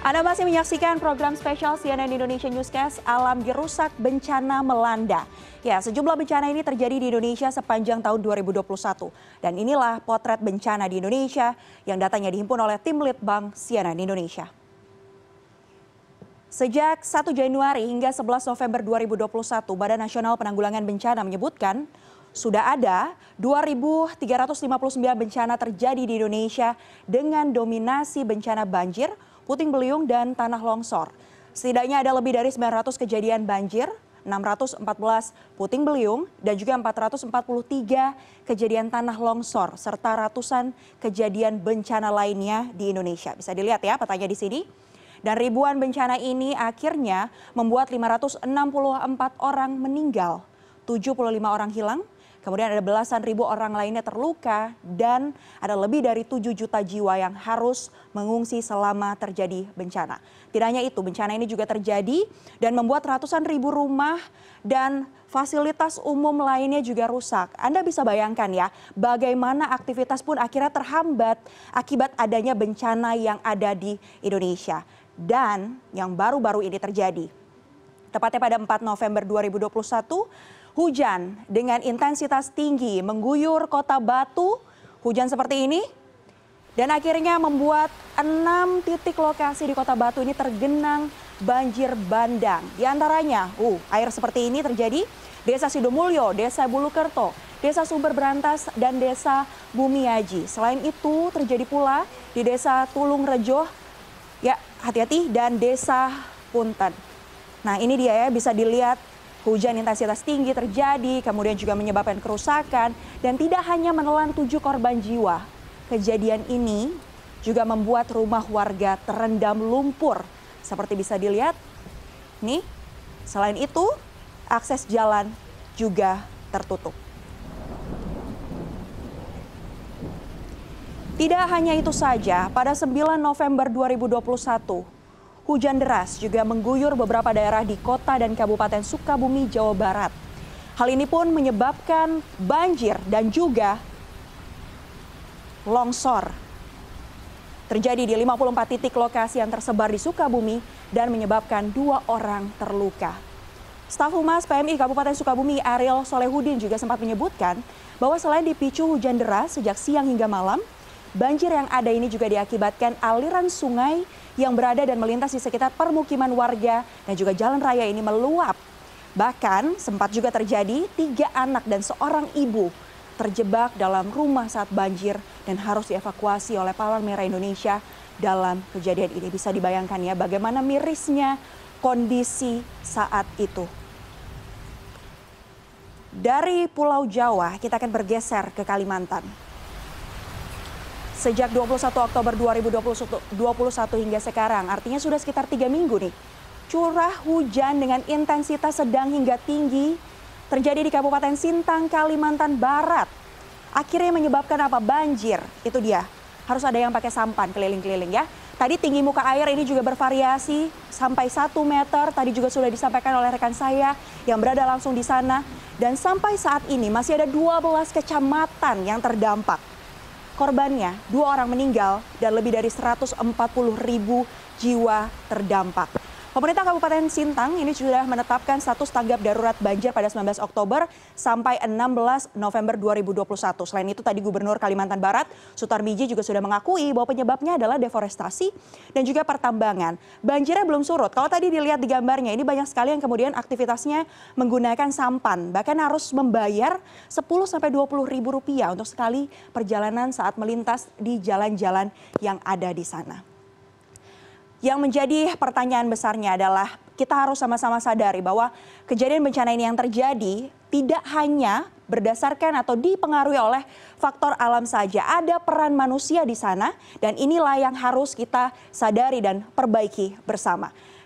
Anda masih menyaksikan program spesial CNN Indonesia Newscast Alam Dirusak Bencana Melanda. Ya, sejumlah bencana ini terjadi di Indonesia sepanjang tahun 2021. Dan inilah potret bencana di Indonesia yang datanya dihimpun oleh tim Litbang CNN Indonesia. Sejak 1 Januari hingga 11 November 2021, Badan Nasional Penanggulangan Bencana menyebutkan sudah ada 2.359 bencana terjadi di Indonesia dengan dominasi bencana banjir, puting beliung, dan tanah longsor. Setidaknya ada lebih dari 900 kejadian banjir, 614 puting beliung, dan juga 443 kejadian tanah longsor, serta ratusan kejadian bencana lainnya di Indonesia. Bisa dilihat ya petanya di sini. Dan ribuan bencana ini akhirnya membuat 564 orang meninggal, 75 orang hilang, Kemudian ada belasan ribu orang lainnya terluka dan ada lebih dari 7 juta jiwa yang harus mengungsi selama terjadi bencana. Tidak hanya itu, bencana ini juga terjadi dan membuat ratusan ribu rumah dan fasilitas umum lainnya juga rusak. Anda bisa bayangkan ya, bagaimana aktivitas pun akhirnya terhambat akibat adanya bencana yang ada di Indonesia. Dan yang baru-baru ini terjadi, tepatnya pada 4 November 2021, Hujan dengan intensitas tinggi mengguyur kota Batu. Hujan seperti ini dan akhirnya membuat enam titik lokasi di kota Batu ini tergenang banjir bandang. Di antaranya, uh, air seperti ini terjadi Desa Sidomulyo, Desa Bulukerto, Desa Sumber Berantas, dan Desa Bumiaji. Selain itu terjadi pula di Desa Tulung Rejo, ya hati-hati, dan Desa Punten. Nah ini dia ya bisa dilihat Hujan intensitas tinggi terjadi, kemudian juga menyebabkan kerusakan, dan tidak hanya menelan tujuh korban jiwa. Kejadian ini juga membuat rumah warga terendam lumpur. Seperti bisa dilihat, nih, selain itu, akses jalan juga tertutup. Tidak hanya itu saja, pada 9 November 2021, Hujan deras juga mengguyur beberapa daerah di kota dan kabupaten Sukabumi, Jawa Barat. Hal ini pun menyebabkan banjir dan juga longsor terjadi di 54 titik lokasi yang tersebar di Sukabumi dan menyebabkan dua orang terluka. Staf Humas PMI Kabupaten Sukabumi Ariel Solehudin juga sempat menyebutkan bahwa selain dipicu hujan deras sejak siang hingga malam, Banjir yang ada ini juga diakibatkan aliran sungai yang berada dan melintas di sekitar permukiman warga dan juga jalan raya ini meluap. Bahkan sempat juga terjadi tiga anak dan seorang ibu terjebak dalam rumah saat banjir dan harus dievakuasi oleh Palang Merah Indonesia dalam kejadian ini. Bisa dibayangkan ya bagaimana mirisnya kondisi saat itu. Dari Pulau Jawa kita akan bergeser ke Kalimantan sejak 21 Oktober 2021 hingga sekarang. Artinya sudah sekitar tiga minggu nih. Curah hujan dengan intensitas sedang hingga tinggi terjadi di Kabupaten Sintang, Kalimantan Barat. Akhirnya menyebabkan apa? Banjir. Itu dia. Harus ada yang pakai sampan keliling-keliling ya. Tadi tinggi muka air ini juga bervariasi sampai 1 meter. Tadi juga sudah disampaikan oleh rekan saya yang berada langsung di sana. Dan sampai saat ini masih ada 12 kecamatan yang terdampak. Korbannya, dua orang meninggal dan lebih dari 140 ribu jiwa terdampak. Pemerintah Kabupaten Sintang ini sudah menetapkan status tanggap darurat banjir pada 19 Oktober sampai 16 November 2021. Selain itu tadi Gubernur Kalimantan Barat Miji juga sudah mengakui bahwa penyebabnya adalah deforestasi dan juga pertambangan. Banjirnya belum surut. Kalau tadi dilihat di gambarnya ini banyak sekali yang kemudian aktivitasnya menggunakan sampan. Bahkan harus membayar 10 sampai 20 ribu rupiah untuk sekali perjalanan saat melintas di jalan-jalan yang ada di sana. Yang menjadi pertanyaan besarnya adalah kita harus sama-sama sadari bahwa kejadian bencana ini yang terjadi tidak hanya berdasarkan atau dipengaruhi oleh faktor alam saja. Ada peran manusia di sana dan inilah yang harus kita sadari dan perbaiki bersama.